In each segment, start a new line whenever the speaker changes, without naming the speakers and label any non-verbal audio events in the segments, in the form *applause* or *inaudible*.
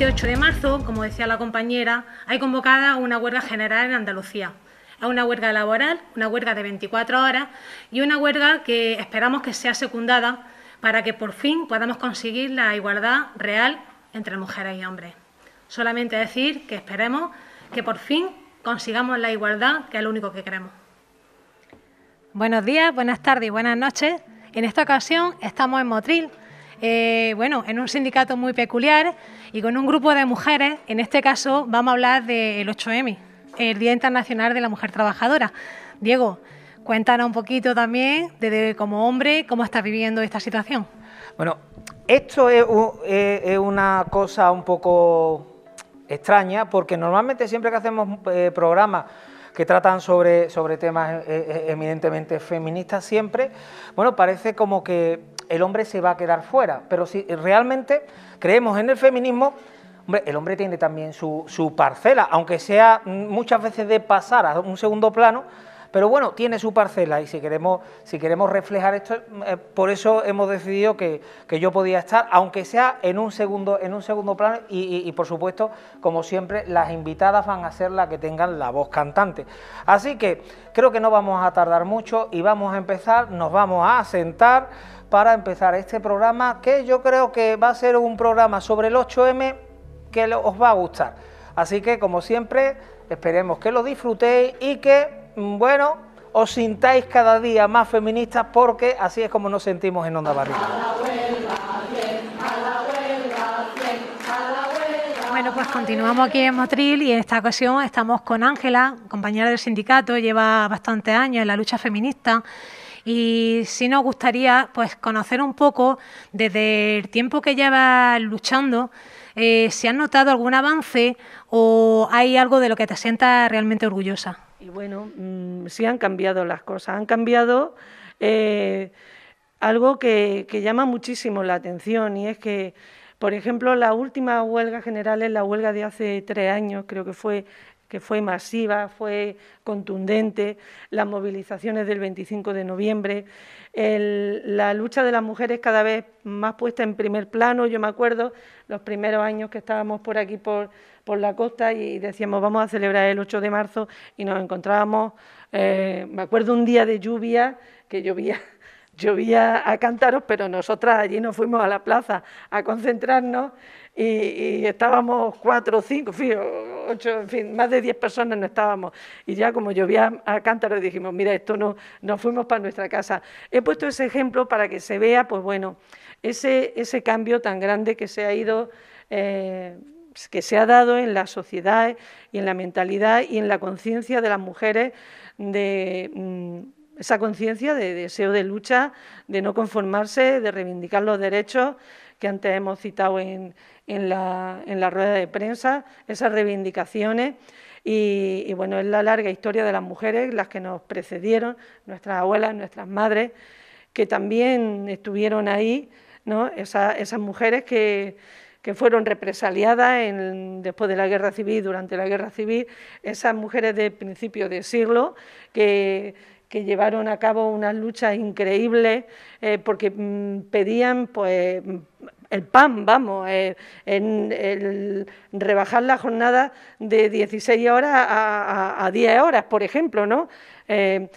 este de marzo, como decía la compañera, hay convocada una huelga general en Andalucía. una huelga laboral, una huelga de 24 horas y una huelga que esperamos que sea secundada para que por fin podamos conseguir la igualdad real entre mujeres y hombres. Solamente decir que esperemos que por fin consigamos la igualdad, que es lo único que queremos. Buenos días, buenas tardes y buenas noches. En esta ocasión estamos en Motril, eh, bueno, en un sindicato muy peculiar y con un grupo de mujeres. En este caso vamos a hablar del 8M, el Día Internacional de la Mujer Trabajadora. Diego, cuéntanos un poquito también desde como hombre cómo estás viviendo esta situación.
Bueno, esto es, una cosa un poco extraña porque normalmente siempre que hacemos eh, programas que tratan sobre, sobre temas eh, eh, eminentemente feministas siempre, bueno, parece como que el hombre se va a quedar fuera. Pero si realmente creemos en el feminismo, hombre, el hombre tiene también su, parcela, aunque sea muchas veces de pasar a un segundo plano, pero bueno, tiene su parcela y si queremos, si queremos reflejar esto, eh, por eso hemos decidido que, yo podía estar, aunque sea en un segundo, en un segundo plano, y, y, por supuesto, como siempre, las invitadas van a ser las que tengan la voz cantante. Así que creo que no vamos a tardar mucho y vamos a empezar, nos vamos a sentar para empezar este programa que yo creo que va a ser un programa sobre el 8M que os va a gustar. Así que como siempre, esperemos que lo disfrutéis y que, mm, bueno, os sintáis cada día más feministas porque así es como nos sentimos en Onda Barrio.
Bueno, pues continuamos aquí en Motril y en esta ocasión estamos con Ángela, compañera del sindicato, lleva bastantes años en la lucha feminista y si nos gustaría pues conocer un poco desde el tiempo que llevas luchando eh, si has notado algún avance o hay algo de lo que te sientas realmente orgullosa.
Y bueno, mm, sí han cambiado las cosas, han cambiado eh, algo que llama muchísimo la atención y es que por ejemplo, la última huelga general es la huelga de hace tres años, creo que fue que fue masiva, fue contundente, las movilizaciones del 25 de noviembre, la lucha de las mujeres cada vez más puesta en primer plano. Yo me acuerdo los primeros años que estábamos por aquí, por, por la costa, y decíamos, vamos a celebrar el 8 de marzo, y nos encontrábamos, eh, me acuerdo un día de lluvia, que llovía *laughs* llovía a cantaros, pero nosotras allí nos fuimos a la plaza a concentrarnos y, estábamos cuatro, cinco, ocho, en fin, más de diez personas no estábamos. Y ya como llovía a cántaro dijimos, mira, esto no, nos fuimos para nuestra casa. He puesto ese ejemplo para que se vea, pues bueno, ese, ese cambio tan grande que se ha ido... Eh, que se ha dado en la sociedad y en la mentalidad y en la conciencia de las mujeres de mm, esa conciencia de deseo de lucha, de no conformarse, de reivindicar los derechos que antes hemos citado en, la, rueda de prensa, esas reivindicaciones. Y, bueno, es la larga historia de las mujeres, las que nos precedieron, nuestras abuelas, nuestras madres, que también estuvieron ahí, ¿no? esas mujeres que, que fueron represaliadas en, después de la guerra civil, durante la guerra civil, esas mujeres de principio de siglo que que llevaron a cabo una lucha increíble eh, porque mm, pedían pues el pan, vamos, eh, en, rebajar la jornada de 16 horas a, 10 horas, por ejemplo, ¿no? Eh,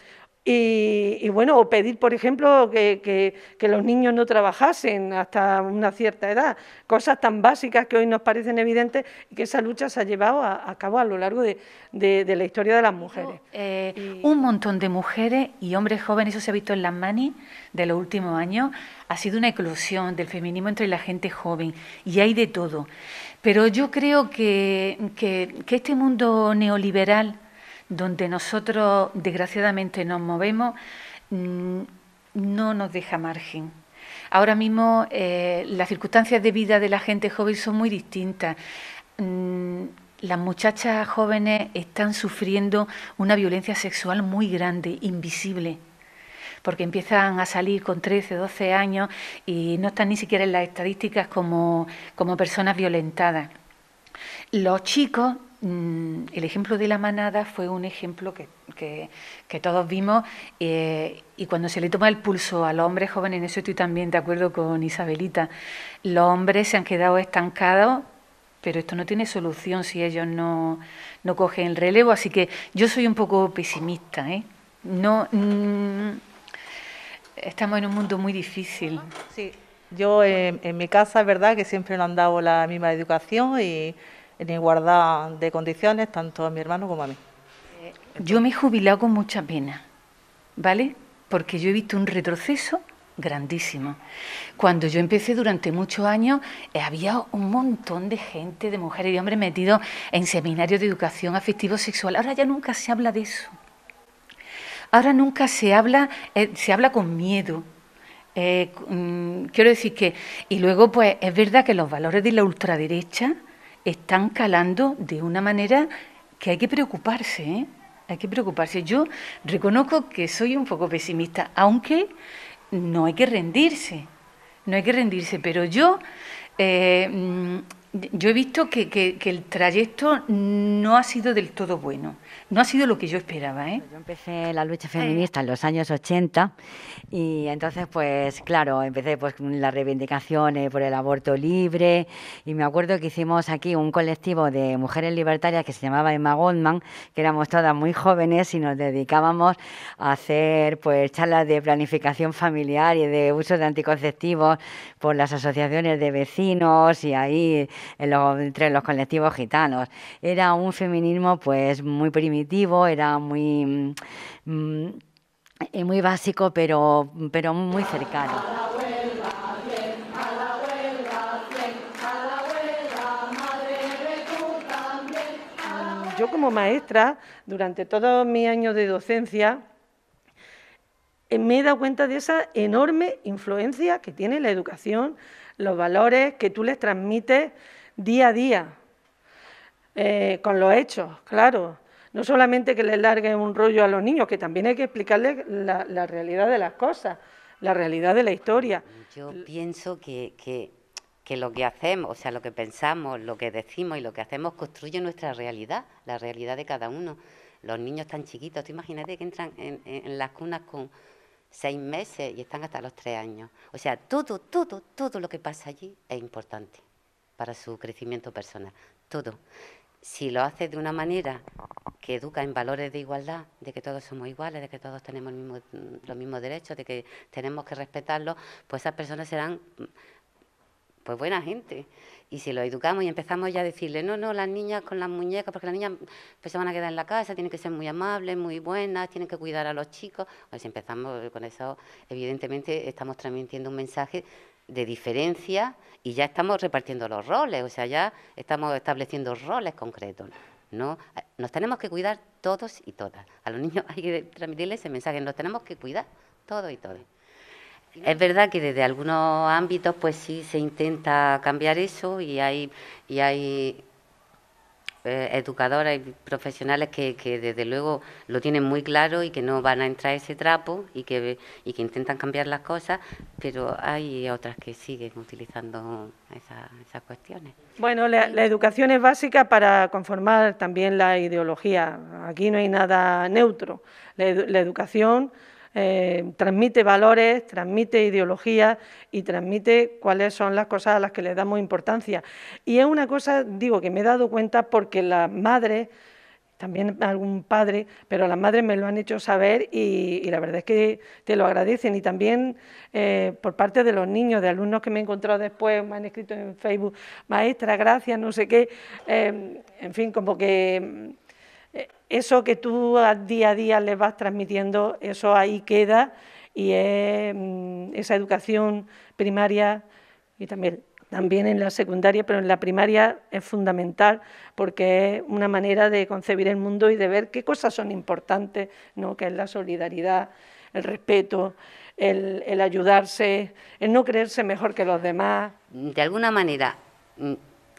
y, bueno, o pedir, por ejemplo, que, los niños no trabajasen hasta una cierta edad, cosas tan básicas que hoy nos parecen evidentes y que esa lucha se ha llevado a, cabo a lo largo de, la historia de las mujeres.
Eh, un montón de mujeres y hombres jóvenes, eso se ha visto en las manis de los últimos años, ha sido una eclosión del feminismo entre la gente joven y hay de todo. Pero yo creo que, que este mundo neoliberal donde nosotros desgraciadamente nos movemos, mm, no nos deja margen. Ahora mismo eh, las circunstancias de vida de la gente joven son muy distintas. Mm, las muchachas jóvenes están sufriendo una violencia sexual muy grande, invisible porque empiezan a salir con 13, 12 años y no están ni siquiera en las estadísticas como, como personas violentadas. Los chicos Mm, el ejemplo de la manada fue un ejemplo que, todos vimos eh, y cuando se le toma el pulso al hombre joven, en eso estoy también de acuerdo con Isabelita, los hombres se han quedado estancados pero esto no tiene solución si ellos no, cogen el relevo. Así que yo soy un poco pesimista.
¿eh? No,
mm, estamos en un mundo muy difícil.
Sí, yo eh, en, mi casa es verdad que siempre nos han dado la misma educación y en igualdad de condiciones, tanto a mi hermano como a mí. Eh, yo me he jubilado
con mucha pena, ¿vale? Porque yo he visto un retroceso grandísimo. Cuando yo empecé durante muchos años, eh, había un montón de gente, de mujeres y de hombres metidos en seminarios de educación afectivo-sexual. Ahora ya nunca se habla de eso. Ahora nunca se habla, eh, se habla con miedo, mm, quiero decir que, y luego, pues es verdad que los valores de la ultraderecha están calando de una manera que hay que preocuparse, ¿eh? hay que preocuparse. Yo reconozco que soy un poco pesimista, aunque no hay que rendirse, no hay que rendirse, pero yo, eh, mm, yo he visto que
el trayecto no ha sido del todo bueno. No ha sido lo que yo esperaba, ¿eh? Yo empecé la lucha eh. feminista en los años 80 y entonces, pues claro, empecé pues con las reivindicaciones por el aborto libre y me acuerdo que hicimos aquí un colectivo de mujeres libertarias que se llamaba Emma Goldman, que éramos todas muy jóvenes y nos dedicábamos a hacer pues charlas de planificación familiar y de uso de anticonceptivos por las asociaciones de vecinos y ahí entre los colectivos gitanos. Era un feminismo pues muy era muy, mm, eh, muy básico, pero, muy cercano.
yo como maestra, durante todos mis años de docencia, eh, me he dado cuenta de esa enorme influencia que tiene la educación, los valores que tú les transmites día a día, eh, con los hechos, claro. No solamente que les larguen un rollo a los niños, que también hay que explicarles la, realidad de las cosas, la realidad de la historia.
Yo pienso que, lo que hacemos, o sea, lo que pensamos, lo que decimos y lo que hacemos construye nuestra realidad, la realidad de cada uno. Los niños tan chiquitos, tú imagínate que entran en, en las cunas con seis meses y están hasta los tres años. O sea, todo, todo, todo lo que pasa allí es importante para su crecimiento personal. Todo si lo haces de una manera que educa en valores de igualdad, de que todos somos iguales, de que todos tenemos los mismos derechos, de que tenemos que respetarlos, pues esas personas serán mm, pues buena gente. Y si lo educamos y empezamos ya a decirle, no, no, las niñas con las muñecas, porque las niñas pues, se van a quedar en la casa, tienen que ser muy amables, muy buenas, tienen que cuidar a los chicos. Pues si empezamos con eso, evidentemente estamos transmitiendo un mensaje de diferencia y ya estamos repartiendo los roles, o sea, ya estamos estableciendo roles concretos. ¿no? Nos tenemos que cuidar todos y todas. A los niños *laughs* hay que transmitirles ese mensaje, nos tenemos que cuidar todos y todas. Es verdad que desde algunos ámbitos pues sí se intenta cambiar eso y hay, y hay eh, educadoras y profesionales que, desde luego lo tienen muy claro y que no van a entrar ese trapo y que, que intentan cambiar las cosas, pero hay otras que siguen utilizando esas cuestiones.
Bueno, la, educación es básica para conformar también la ideología. Aquí no hay nada neutro. la educación eh, transmite valores, transmite ideologías y transmite cuáles son las cosas a las que le damos importancia. Y es una cosa, digo, que me he dado cuenta porque las madres, también algún padre, pero las madres me lo han hecho saber y, la verdad es que te lo agradecen. Y también eh, por parte de los niños, de alumnos que me he encontrado después, me han escrito en Facebook, maestra, gracias, no sé qué. Em, en fin, como que eso que tú día a día les vas transmitiendo, eso ahí queda y mm, esa educación primaria y también, también en la secundaria, pero en la primaria es fundamental porque es una manera de concebir el mundo y de ver qué cosas son importantes, ¿no? que es la solidaridad, el respeto, el ayudarse, el no
creerse mejor que los demás. De alguna manera, mm,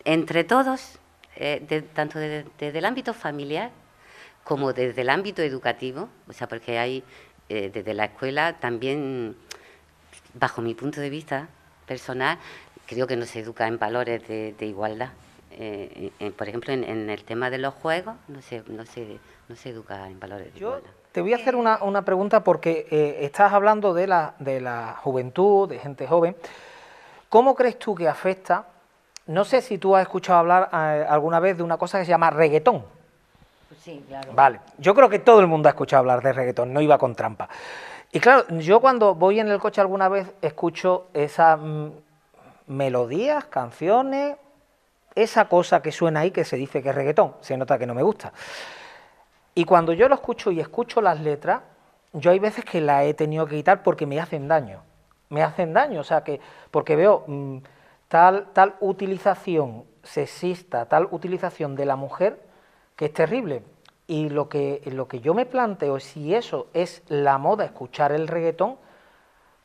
entre todos eh, tanto desde el ámbito familiar como desde el ámbito educativo, o sea, porque hay eh, desde la escuela también, bajo mi punto de vista personal, creo que no se educa en valores de, igualdad. Eh, por ejemplo, en, el tema de los juegos no se, no se, educa en valores de Yo
Te voy a hacer una, pregunta porque estás hablando de la, de la juventud, de gente joven. ¿Cómo crees tú que afecta no sé si tú has escuchado hablar eh, alguna vez de una cosa que se llama reggaetón. Pues sí, claro. Vale, yo creo que todo el mundo ha escuchado hablar de reggaetón, no iba con trampa. Y claro, yo cuando voy en el coche alguna vez escucho esas mm, melodías, canciones, esa cosa que suena ahí que se dice que es reggaetón, se nota que no me gusta. Y cuando yo lo escucho y escucho las letras, yo hay veces que las he tenido que quitar porque me hacen daño. Me hacen daño, o sea que, porque veo... Mm, tal, tal utilización sexista, tal utilización de la mujer, que es terrible. Y lo que, lo que yo me planteo es si eso es la moda, escuchar el reggaetón,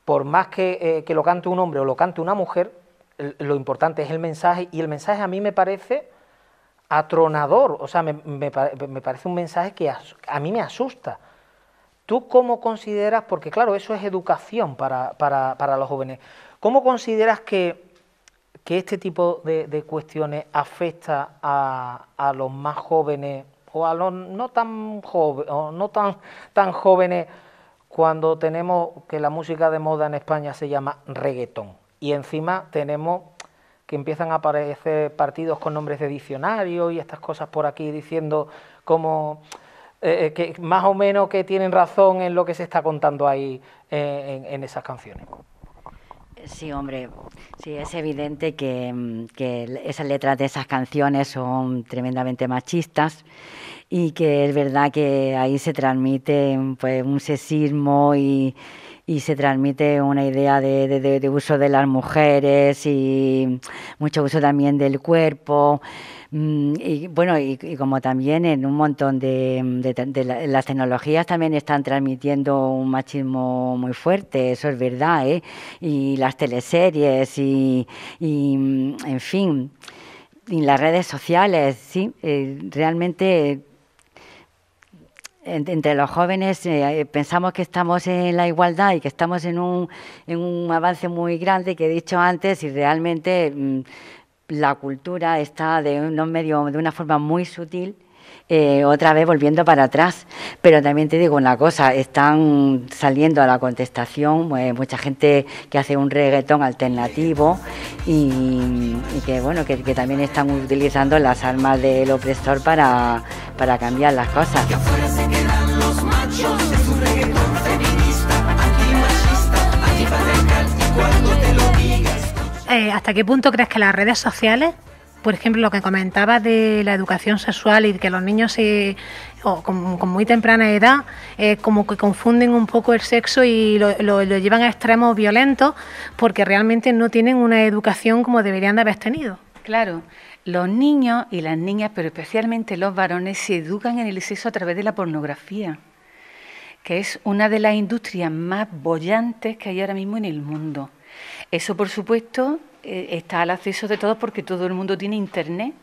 por más que, eh, lo cante un hombre o lo cante una mujer, lo importante es el mensaje. Y el mensaje a mí me parece atronador, o sea, me, parece un mensaje que a, mí me asusta. ¿Tú cómo consideras, porque claro, eso es educación para, para los jóvenes, cómo consideras que que este tipo de, cuestiones afecta a, los más jóvenes o a los no tan jóvenes, no tan, tan jóvenes cuando tenemos que la música de moda en España se llama reggaetón y encima tenemos que empiezan a aparecer partidos con nombres de diccionario y estas cosas por aquí diciendo como eh, eh, que más o menos que tienen razón en lo que se está contando ahí eh, en esas canciones. Sí,
hombre, sí, es evidente que, mm, esas letras de esas canciones son tremendamente machistas y que es verdad que ahí se transmite pues, un sesismo y, y se transmite una idea de, uso de las mujeres y mucho uso también del cuerpo. Mm, y bueno, y, como también en un montón de, las tecnologías también están transmitiendo un machismo muy fuerte, eso es verdad, ¿eh? Y las teleseries y, mm, en fin, y las redes sociales, sí, eh, realmente entre los jóvenes eh, eh, pensamos que estamos en la igualdad y que estamos en un, en un avance muy grande que he dicho antes y realmente mm, la cultura está de medio de una forma muy sutil eh, otra vez volviendo para atrás. Pero también te digo una cosa, están saliendo a la contestación mucha gente que hace un reggaetón alternativo y, que bueno, que, también están utilizando las armas del opresor para cambiar las cosas.
Eh, ¿hasta qué punto crees que las redes sociales, por ejemplo, lo que comentabas de la educación sexual y que los niños con, muy temprana edad eh, como que confunden un poco el sexo y lo, lo llevan a extremos violentos porque realmente no tienen una educación como deberían de haber tenido?
Claro. Los niños y las niñas, pero especialmente los varones, se educan en el sexo a través de la pornografía, que es una de las industrias más bollantes que hay ahora mismo en el mundo. Eso, por supuesto, eh, está al acceso de todos porque todo el mundo tiene Internet,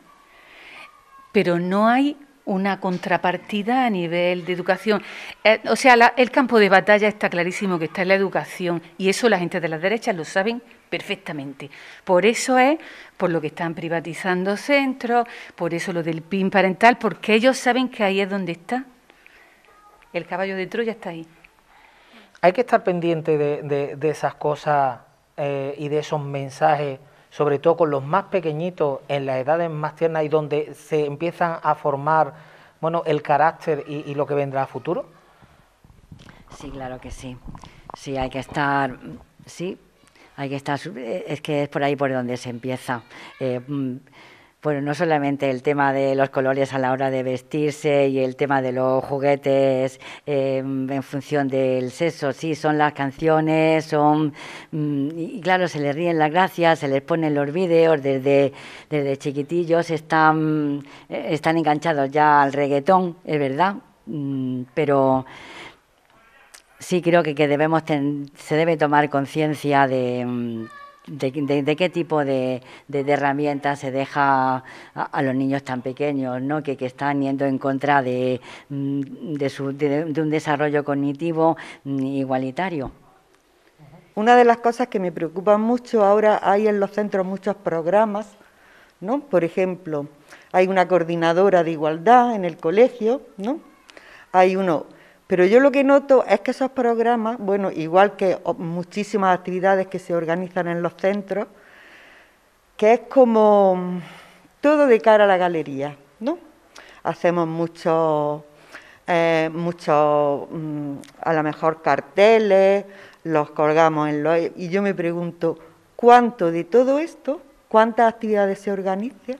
pero no hay una contrapartida a nivel de educación. Eh, o sea, el campo de batalla está clarísimo que está en la educación y eso la gente de las derechas lo saben perfectamente. Por eso es por lo que están privatizando centros, por eso lo del PIN parental, porque ellos saben que ahí es donde está. El caballo de Troya está ahí.
Hay que estar pendiente de, de esas cosas eh, y de esos mensajes, sobre todo con los más pequeñitos, en las edades más tiernas y donde se empiezan a formar bueno, el carácter y, lo que vendrá a futuro?
Sí, claro que sí. Sí, hay que estar, sí, hay que estar, es que es por ahí por donde se empieza. Eh, mm, bueno, no solamente el tema de los colores a la hora de vestirse y el tema de los juguetes em, en función del sexo, sí, son las canciones, son... Mm, y claro, se les ríen las gracias, se les ponen los vídeos, desde, desde chiquitillos están, eh, están enganchados ya al reggaetón, es verdad, mm, pero sí creo que, que debemos se debe tomar conciencia de mm, de, qué tipo de, herramientas se deja a, los niños tan pequeños, ¿no? que, están yendo en contra de, mm, un desarrollo cognitivo mm, igualitario. Una de las cosas que me preocupan
mucho ahora hay en los centros muchos programas, ¿no? Por ejemplo, hay una coordinadora de igualdad en el colegio, ¿no? Hay uno pero yo lo que noto es que esos programas, bueno, igual que muchísimas actividades que se organizan en los centros, que es como mm, todo de cara a la galería, ¿no? Hacemos muchos, eh, mm, a lo mejor carteles, los colgamos en los... Y yo me pregunto, ¿cuánto de todo esto, cuántas actividades se organizan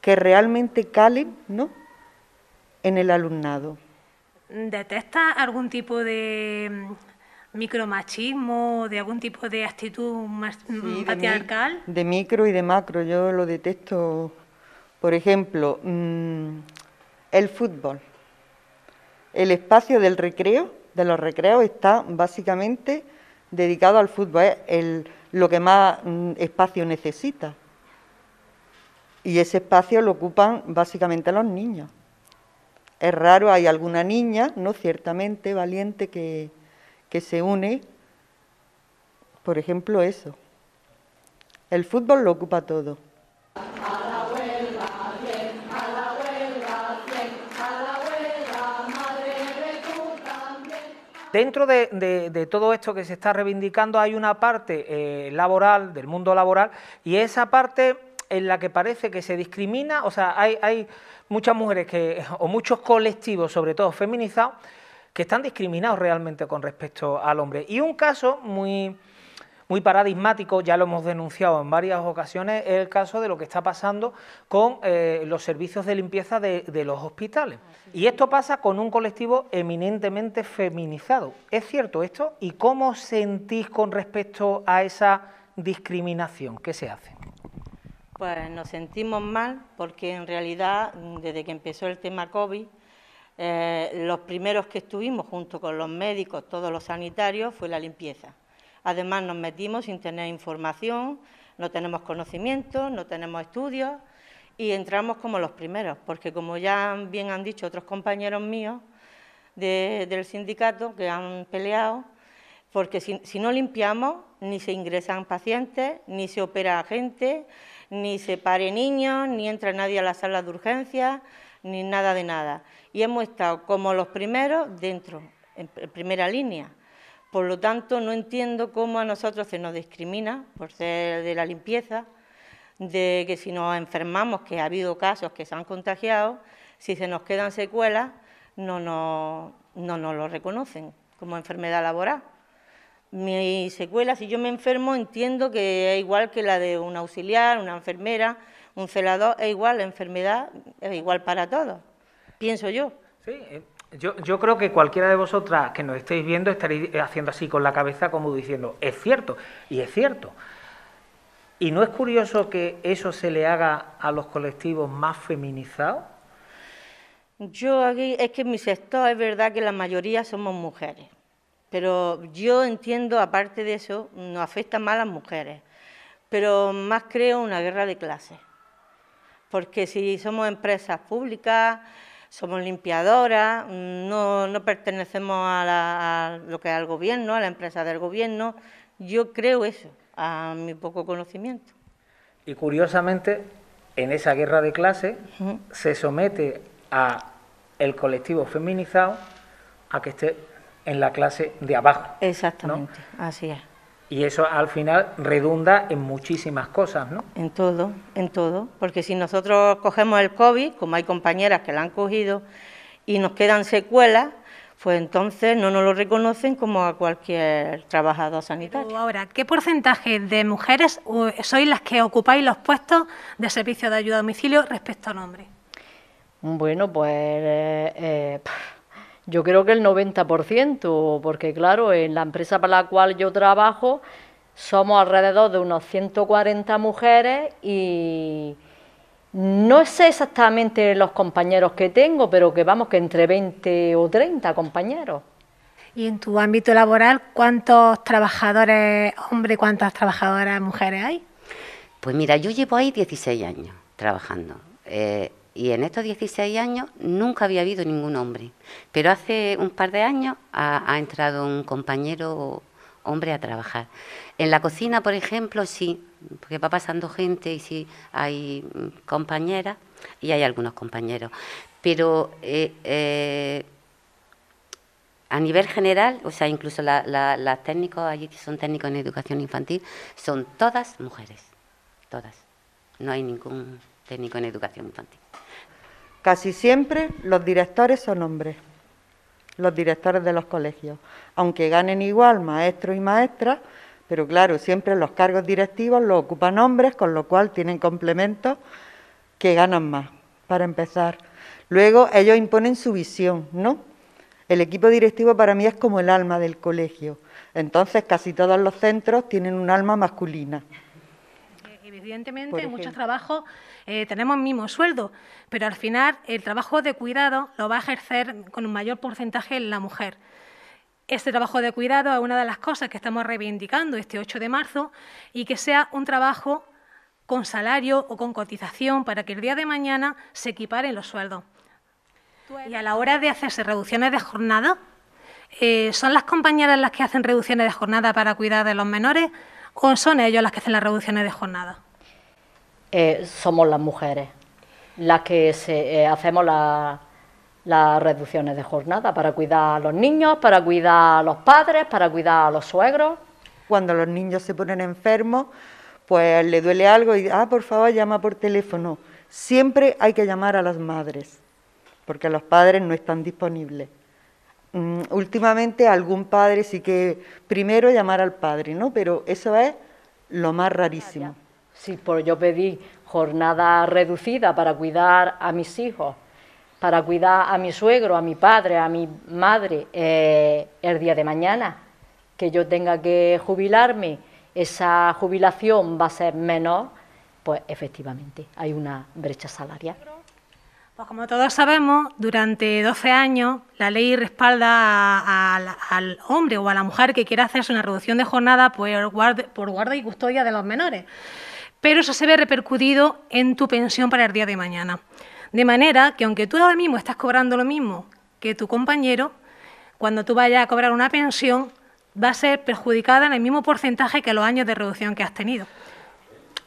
que realmente calen, ¿no?, en el alumnado?
detecta algún tipo de mm, micromachismo, de algún tipo de actitud patriarcal?
De, micro y de macro, yo lo detesto. Por ejemplo, mm, el fútbol. El espacio del recreo, de los recreos, está básicamente dedicado al fútbol. Es lo que más mm, espacio necesita. Y ese espacio lo ocupan básicamente los niños. Es raro, hay alguna niña, ¿no? Ciertamente valiente que, se une. Por ejemplo, eso. El fútbol lo ocupa todo.
Dentro de, de, todo esto que se está reivindicando hay una parte eh, laboral, del mundo laboral, y esa parte en la que parece que se discrimina, o sea, hay, hay muchas mujeres que, o muchos colectivos, sobre todo feminizados, que están discriminados realmente con respecto al hombre. Y un caso muy, muy paradigmático, ya lo hemos denunciado en varias ocasiones, es el caso de lo que está pasando con eh, los servicios de limpieza de, de los hospitales. Y esto pasa con un colectivo eminentemente feminizado. ¿Es cierto esto? ¿Y cómo sentís con respecto a esa discriminación? ¿Qué se hace?
Pues nos sentimos mal porque en realidad desde que empezó el tema COVID, eh, los primeros que estuvimos junto con los médicos, todos los sanitarios, fue la limpieza. Además nos metimos sin tener información, no tenemos conocimiento, no tenemos estudios y entramos como los primeros, porque como ya bien han dicho otros compañeros míos del sindicato que han peleado, porque si, si no limpiamos ni se ingresan pacientes, ni se opera gente, ni se pare niños, ni entra nadie a la sala de urgencias, ni nada de nada. Y hemos estado como los primeros dentro, en primera línea. Por lo tanto, no entiendo cómo a nosotros se nos discrimina por ser de la limpieza, de que si nos enfermamos, que ha habido casos que se han contagiado, si se nos quedan secuelas, no nos lo reconocen como enfermedad laboral mi secuela, si yo me enfermo, entiendo que es igual que la de un auxiliar, una enfermera, un celador, es igual, la enfermedad es igual para todos, pienso yo. Sí, eh,
yo, creo que cualquiera de vosotras que nos estéis viendo estaréis haciendo así con la cabeza como diciendo, es cierto, y es cierto.
¿Y no es curioso que eso se le haga a los colectivos más feminizados? Yo aquí, es que en mi sector es verdad que la mayoría somos mujeres pero yo entiendo, aparte de eso, nos afecta más a las mujeres, pero más creo una guerra de clases. Porque si somos empresas públicas, somos limpiadoras, no, pertenecemos a, lo que es el gobierno, a la empresa del gobierno, yo creo eso, a mi poco conocimiento.
Y curiosamente, en esa guerra de clases se somete a el colectivo feminizado a que esté en la clase de abajo.
Exactamente, así es.
Y eso al final redunda
en muchísimas cosas, ¿no? En todo, en todo, porque si nosotros cogemos el COVID, como hay compañeras que la han cogido, y nos quedan secuelas, pues entonces no nos lo reconocen como a cualquier trabajador sanitario.
ahora, ¿qué porcentaje de mujeres sois las que ocupáis los puestos de servicio de ayuda a domicilio respecto al hombre?
Bueno, pues... Eh, eh, yo creo que el 90%, porque claro, en la empresa para la cual yo trabajo somos alrededor de unos 140 mujeres y no sé exactamente los compañeros que tengo, pero que vamos que entre 20 o 30 compañeros.
¿Y en tu ámbito laboral cuántos trabajadores hombres cuántas trabajadoras
mujeres hay? Pues mira, yo llevo ahí 16 años trabajando. Eh, y en estos 16 años nunca había habido ningún hombre. Pero hace un par de años ha, entrado un compañero hombre a trabajar. En la cocina, por ejemplo, sí, porque va pasando gente y sí hay compañeras y hay algunos compañeros. Pero eh, eh, a nivel general, o sea, incluso las técnicos allí que son técnicos en educación infantil, son todas mujeres, todas. No hay ningún técnico en educación infantil.
Casi siempre los directores son hombres, los directores de los colegios, aunque ganen igual maestros y maestras, pero claro, siempre los cargos directivos los ocupan hombres, con lo cual tienen complementos que ganan más, para empezar. Luego ellos imponen su visión, ¿no? El equipo directivo para mí es como el alma del colegio. Entonces casi todos los centros tienen un alma masculina
evidentemente en muchos trabajos eh, tenemos el mismo sueldo, pero al final el trabajo de cuidado lo va a ejercer con un mayor porcentaje la mujer. Este trabajo de cuidado es una de las cosas que estamos reivindicando este 8 de marzo y que sea un trabajo con salario o con cotización para que el día de mañana se equiparen los sueldos. Y a la hora de hacerse reducciones de jornada, eh, ¿son las compañeras las que hacen reducciones de jornada para cuidar de los menores o son ellos las que hacen las reducciones de jornada?
Eh, somos las mujeres las que eh, hacemos las reducciones de jornada para cuidar a los niños, para
cuidar a los padres, para cuidar a los suegros. Cuando los niños se ponen enfermos, pues le duele algo y, ah, por favor, llama por teléfono. Siempre hay que llamar a las madres, porque los padres no están disponibles. Mm, últimamente algún padre sí que primero llamar al padre, ¿no? Pero eso es lo más rarísimo si por, yo pedí jornada reducida para cuidar a mis
hijos, para cuidar a mi suegro, a mi padre, a mi madre, eh, el día de mañana, que yo tenga que jubilarme, esa jubilación va a ser menor, pues efectivamente hay una brecha salarial.
Pues como todos sabemos, durante 12 años la ley respalda al hombre o a la mujer que quiera hacerse una reducción de jornada por guarda y custodia de los menores pero eso se ve repercutido en tu pensión para el día de mañana. De manera que aunque tú ahora mismo estás cobrando lo mismo que tu compañero, cuando tú vayas a cobrar una pensión, va a ser perjudicada en el mismo porcentaje que los años de reducción que has tenido.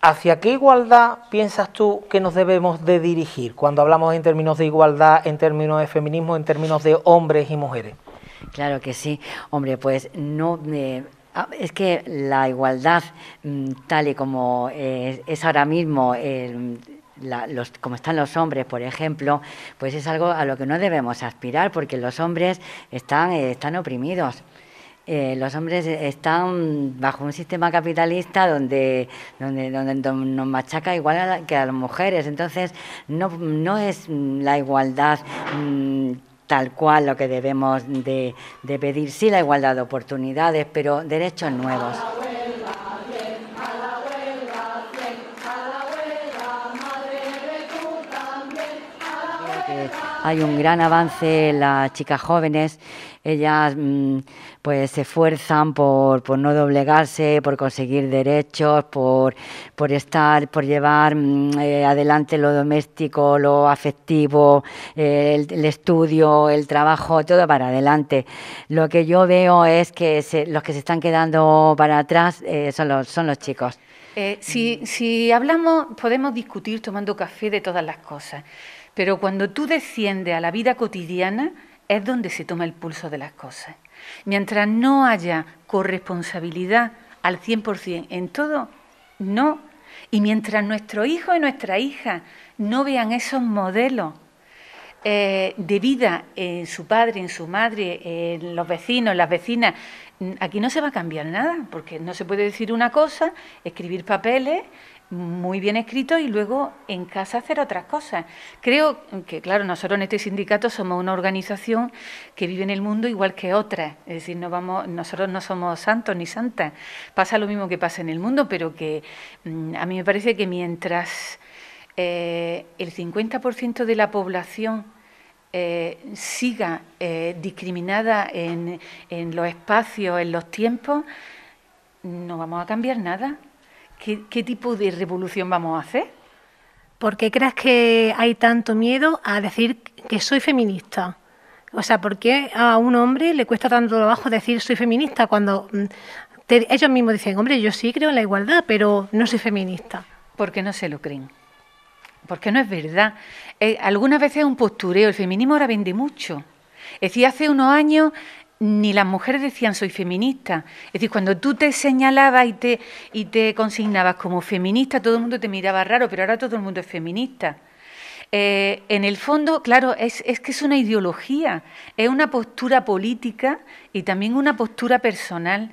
¿Hacia qué igualdad piensas tú que nos debemos de dirigir cuando hablamos en términos de igualdad, en términos de feminismo, en términos de hombres y mujeres? Claro que sí.
Hombre, pues no... Eh, Ah, es que la igualdad, mm, tal y como eh, es ahora mismo, eh, como están los hombres, por ejemplo, pues es algo a lo que no debemos aspirar, porque los hombres están, eh, están oprimidos. los hombres están bajo un sistema capitalista donde, donde, donde, nos machaca igual que a las mujeres. Entonces, no, no es mm, la igualdad mm, tal cual lo que debemos de, pedir, sí la igualdad de oportunidades, pero derechos nuevos. Hay un gran avance en las chicas jóvenes. Ellas mm, pues se esfuerzan por, no doblegarse, por conseguir derechos, por, por estar, por llevar mm, eh, adelante lo doméstico, lo afectivo, eh, el, estudio, el trabajo, todo para adelante. Lo que yo veo es que los que se están quedando para atrás eh, son, los, son los chicos.
si hablamos, podemos discutir tomando café de todas las cosas. Pero cuando tú desciendes a la vida cotidiana es donde se toma el pulso de las cosas. Mientras no haya corresponsabilidad al 100% en todo, no. Y mientras nuestro hijo y nuestra hija no vean esos modelos eh, de vida en su padre, en su madre, en los vecinos, en las vecinas, aquí no se va a cambiar nada, porque no se puede decir una cosa, escribir papeles, muy bien escrito y luego en casa hacer otras cosas. Creo que, claro, nosotros en este sindicato somos una organización que vive en el mundo igual que otras. Es decir, no vamos, nosotros no somos santos ni santas. Pasa lo mismo que pasa en el mundo, pero que mm, a mí me parece que mientras eh, el 50% de la población eh, siga eh, discriminada en, en los espacios, en los tiempos, no vamos a cambiar nada. ¿Qué, tipo de revolución vamos a hacer?
¿Por qué crees que hay tanto miedo a decir que soy feminista? O sea, ¿por qué a un hombre le cuesta tanto trabajo decir soy feminista cuando mm, ellos mismos dicen, hombre, yo sí creo en la igualdad, pero no soy feminista? Porque no se lo creen. Porque no es verdad. Eh, algunas
veces es un postureo. El feminismo ahora vende mucho. Es decir, hace unos años ni las mujeres decían soy feminista. Es decir, cuando tú te señalabas y te, y te consignabas como feminista, todo el mundo te miraba raro, pero ahora todo el mundo es feminista. Eh, en el fondo, claro, es, es, que es una ideología, es una postura política y también una postura personal.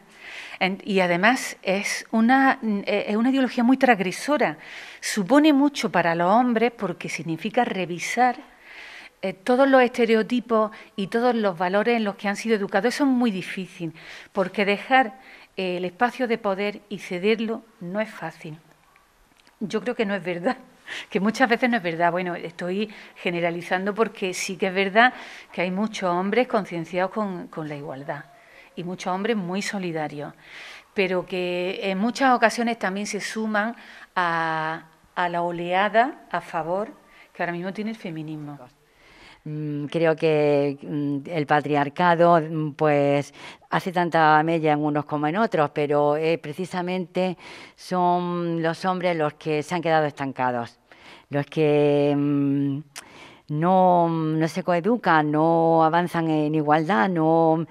y además es una, eh, es una ideología muy transgresora. Supone mucho para los hombres porque significa revisar eh, todos los estereotipos y todos los valores en los que han sido educados. Eso es muy difícil, porque dejar eh, el espacio de poder y cederlo no es fácil. Yo creo que no es verdad *laughs* que muchas veces no es verdad. Bueno, estoy generalizando porque sí que es verdad que hay muchos hombres concienciados con, la igualdad y muchos hombres muy solidarios, pero que en muchas ocasiones también se suman a, a la oleada a favor que ahora mismo tiene el feminismo.
Mm, creo que mm, el patriarcado mm, pues hace tanta mella en unos como en otros, pero eh, precisamente son los hombres los que se han quedado estancados, los que no, no, se coeducan, no avanzan en igualdad, no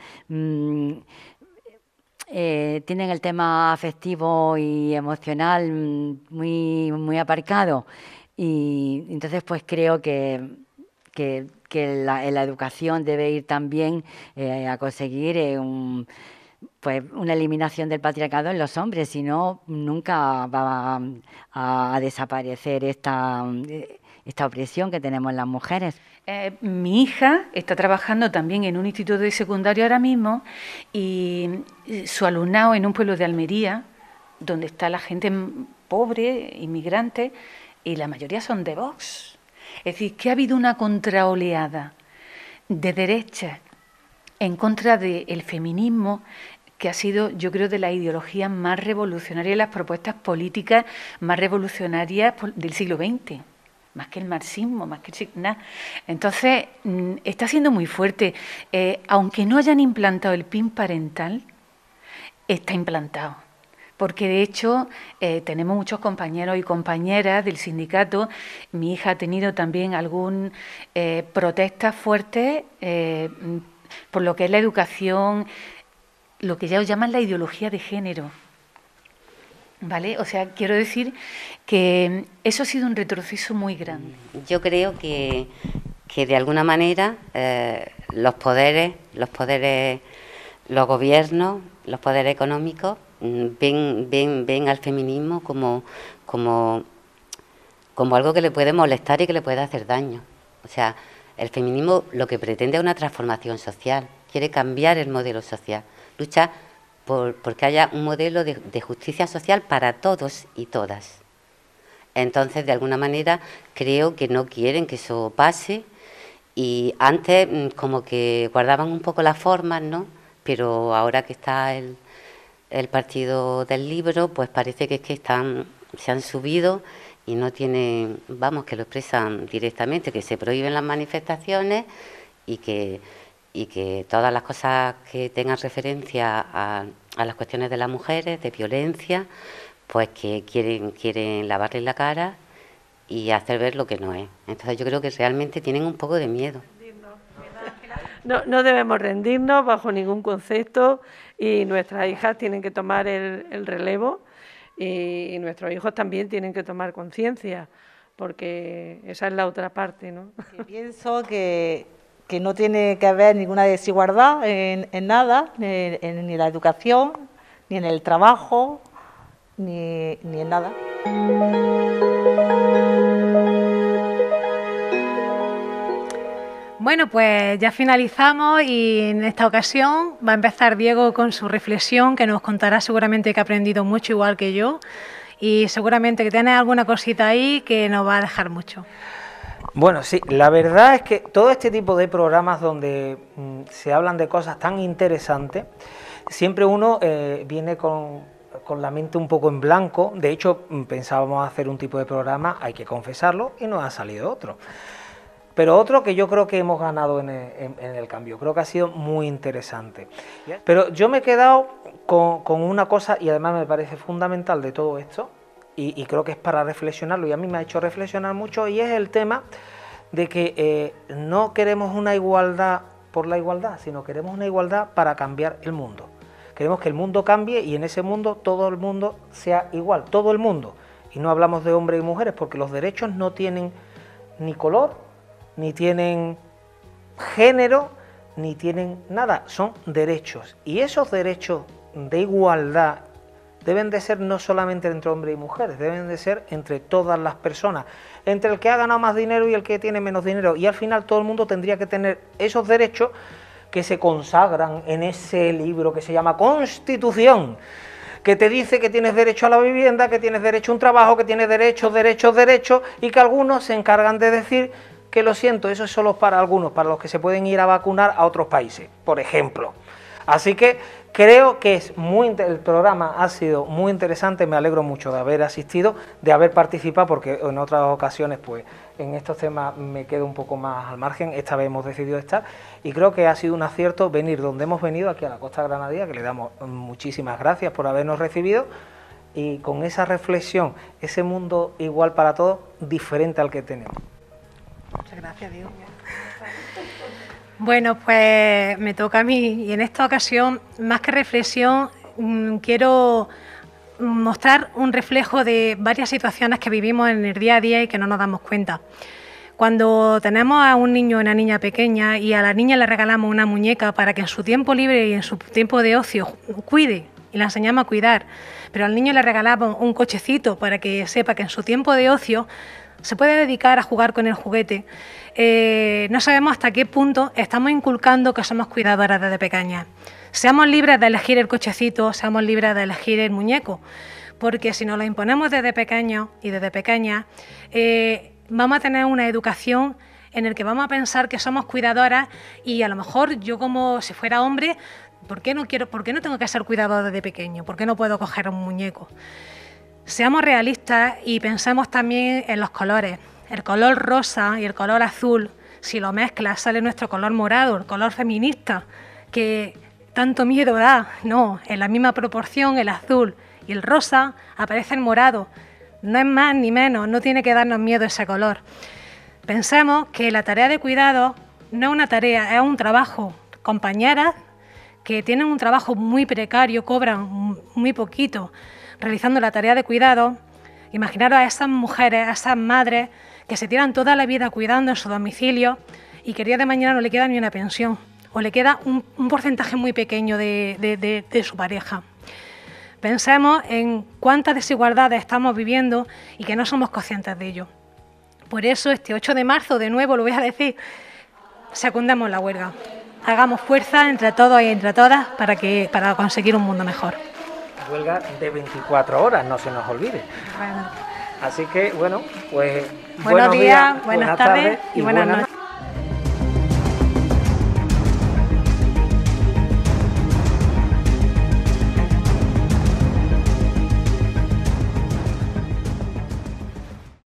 eh, tienen el tema afectivo y emocional muy, muy aparcado. Y entonces pues creo que que la, eh, la educación debe ir también eh, a conseguir eh, pues, una eliminación del patriarcado en los hombres, si no, nunca va a, desaparecer esta, opresión que tenemos las mujeres. mi hija está trabajando también en un instituto de secundario ahora mismo
y su alumnado en un pueblo de Almería, donde está la gente pobre, inmigrante, y la mayoría son de Vox. Es decir, que ha habido una contraoleada de derechas en contra del feminismo que ha sido, yo creo, de la ideología más revolucionarias, las propuestas políticas más revolucionarias del siglo XX, más que el marxismo, más que nada. Entonces, mm, está siendo muy fuerte. Eh, aunque no hayan implantado el PIN parental, está implantado porque de hecho eh, tenemos muchos compañeros y compañeras del sindicato. Mi hija ha tenido también algún eh, protesta fuerte eh, por lo que es la educación, lo que ya os llaman la ideología de género. ¿Vale? O sea, quiero decir que eso ha sido un retroceso muy grande.
Yo creo que, que de alguna manera eh, los poderes, los poderes, los gobiernos, los poderes económicos Mm, ven, ven, ven al feminismo como, como, como algo que le puede molestar y que le puede hacer daño. O sea, el feminismo lo que pretende es una transformación social, quiere cambiar el modelo social, lucha por, haya un modelo de, de justicia social para todos y todas. Entonces, de alguna manera, creo que no quieren que eso pase y antes mm, como que guardaban un poco las formas, ¿no? Pero ahora que está el el partido del libro, pues parece que es que están, se han subido y no tienen, vamos, que lo expresan directamente, que se prohíben las manifestaciones y que, todas las cosas que tengan referencia a, las cuestiones de las mujeres, de violencia, pues que quieren, quieren lavarle la cara y hacer ver lo que no es. Entonces yo creo que realmente tienen un poco de miedo.
No, no debemos rendirnos bajo ningún concepto y nuestras hijas tienen que tomar el, relevo y, nuestros hijos también tienen que tomar conciencia, porque esa es la otra parte. ¿no?
pienso que, no tiene que haber ninguna desigualdad en, en nada, ni en, la educación, ni en el trabajo, ni en nada.
Bueno, pues ya finalizamos y en esta ocasión va a empezar Diego con su reflexión que nos contará seguramente que ha aprendido mucho igual que yo y seguramente que tiene alguna cosita ahí que nos va a dejar mucho.
Bueno, sí, la verdad es que todo este tipo de programas donde mm, se hablan de cosas tan interesantes, siempre uno eh, viene con, con la mente un poco en blanco. De hecho, mm, pensábamos hacer un tipo de programa, hay que confesarlo, y nos ha salido otro. Pero otro que yo creo que hemos ganado en el, cambio, creo que ha sido muy interesante. Pero yo me he quedado con, una cosa, y además me parece fundamental de todo esto, y, creo que es para reflexionarlo, y a mí me ha hecho reflexionar mucho, y es el tema de que eh, no queremos una igualdad por la igualdad, sino queremos una igualdad para cambiar el mundo. Queremos que el mundo cambie y en ese mundo todo el mundo sea igual, todo el mundo. Y no hablamos de hombres y mujeres porque los derechos no tienen ni color ni tienen género, ni tienen nada, son derechos. Y esos derechos de igualdad deben de ser no solamente entre hombres y mujeres, deben de ser entre todas las personas, entre el que ha ganado más dinero y el que tiene menos dinero. Y al final todo el mundo tendría que tener esos derechos que se consagran en ese libro que se llama Constitución, que te dice que tienes derecho a la vivienda, que tienes derecho a un trabajo, que tienes derechos, derechos, derechos, y que algunos se encargan de decir que lo siento, eso es solo para algunos, para los que se pueden ir a vacunar a otros países, por ejemplo. Así que creo que es muy el programa ha sido muy interesante, me alegro mucho de haber asistido, de haber participado, porque en otras ocasiones, pues, en estos temas me quedo un poco más al margen. Esta vez hemos decidido estar y creo que ha sido un acierto venir donde hemos venido, aquí a la Costa Granadía, que le damos muchísimas gracias por habernos recibido. Y con esa reflexión, ese mundo igual para todos, diferente al que tenemos.
Muchas gracias, Diego. Bueno, pues me toca a mí y en esta ocasión, más que reflexión, mm, quiero mm, mostrar un reflejo de varias situaciones que vivimos en el día a día y que no nos damos cuenta. Cuando tenemos a un niño o una niña pequeña y a la niña le regalamos una muñeca para que en su tiempo libre y en su tiempo de ocio cuide y la enseñamos a cuidar, pero al niño le regalamos un cochecito para que sepa que en su tiempo de ocio se puede dedicar a jugar con el juguete. Eh, no sabemos hasta qué punto estamos inculcando que somos cuidadoras desde pequeñas. Seamos libres de elegir el cochecito, seamos libres de elegir el muñeco, porque si nos lo imponemos desde pequeño y desde pequeña, eh, vamos a tener una educación en el que vamos a pensar que somos cuidadoras y a lo mejor yo como si fuera hombre, ¿por qué no, quiero, por qué no tengo que ser cuidadora desde pequeño? ¿Por qué no puedo coger un muñeco? Seamos realistas y pensemos también en los colores. El color rosa y el color azul, si lo mezclas, sale nuestro color morado, el color feminista, que tanto miedo da. No, en la misma proporción el azul y el rosa aparecen morados, morado. No es más ni menos, no tiene que darnos miedo ese color. Pensemos que la tarea de cuidado no es una tarea, es un trabajo. Compañeras que tienen un trabajo muy precario, cobran muy poquito realizando la tarea de cuidado. Imaginaros a esas mujeres, a esas madres que se tiran toda la vida cuidando en su domicilio y que el día de mañana no le queda ni una pensión o le queda un, porcentaje muy pequeño de, su pareja. Pensemos en cuántas desigualdades estamos viviendo y que no somos conscientes de ello. Por eso este 8 de marzo, de nuevo lo voy a decir, secundemos la huelga. Hagamos fuerza entre todos y entre todas para, que, para conseguir un mundo mejor
huelga de 24 horas, no se nos olvide. Así que, bueno, pues buenos, días, buenas, tardes, y buenas noches.